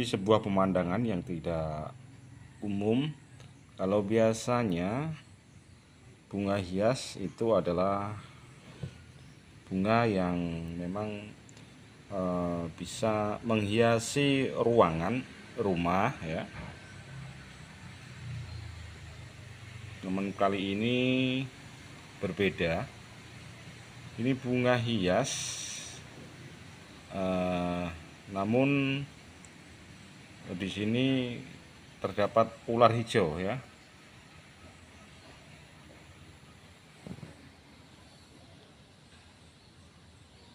ini sebuah pemandangan yang tidak umum kalau biasanya bunga hias itu adalah bunga yang memang e, bisa menghiasi ruangan rumah ya namun kali ini berbeda ini bunga hias eh, namun di sini terdapat ular hijau ya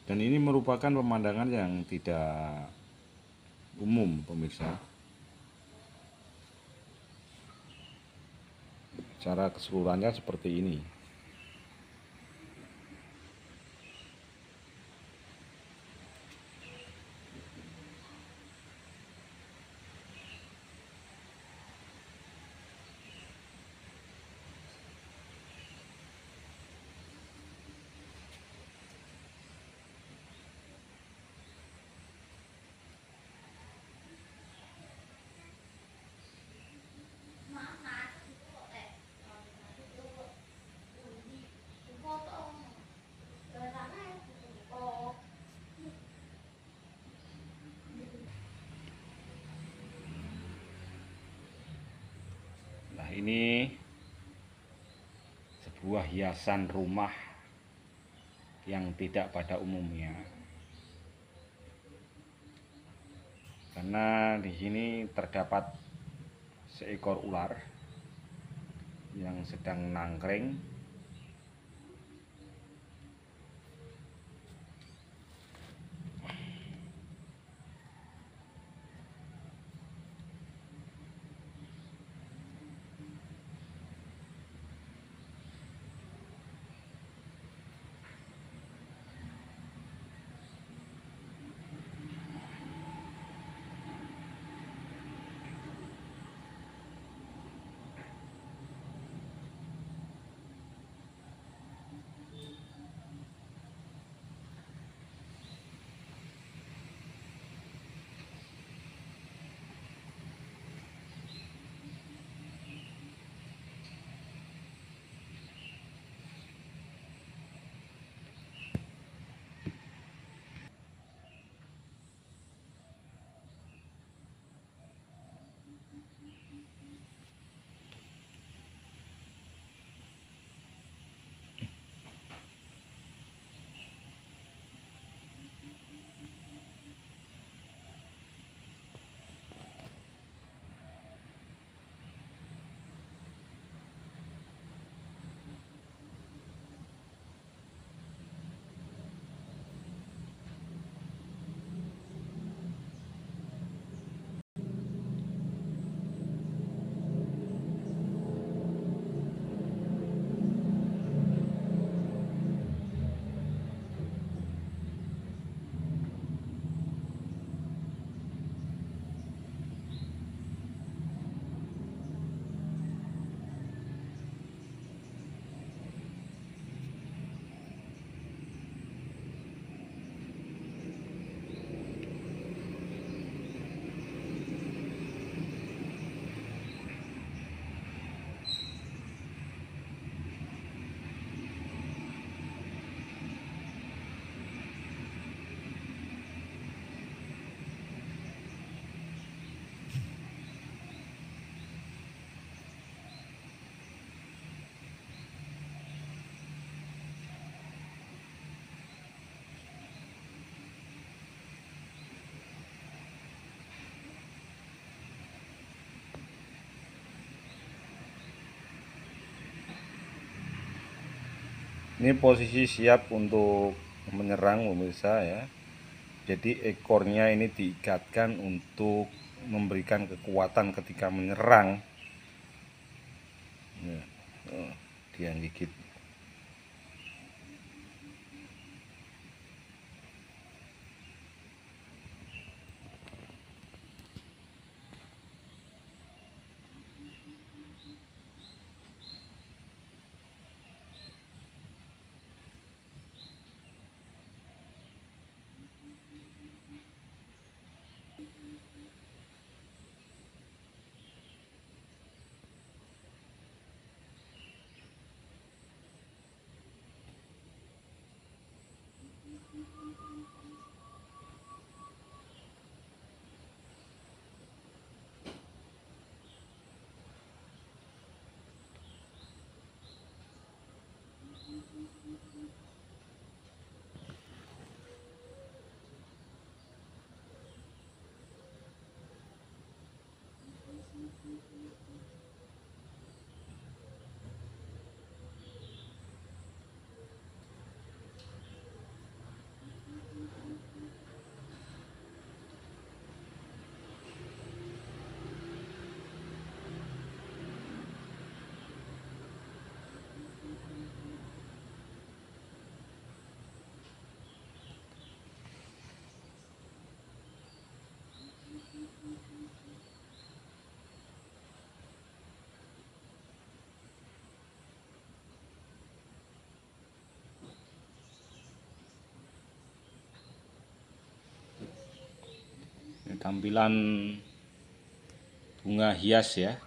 dan ini merupakan pemandangan yang tidak umum pemirsa cara keseluruhannya seperti ini ini sebuah hiasan rumah yang tidak pada umumnya. Karena di sini terdapat seekor ular yang sedang nangkring ini posisi siap untuk menyerang pemirsa ya jadi ekornya ini diikatkan untuk memberikan kekuatan ketika menyerang ya, oh, dia gigit tampilan bunga hias ya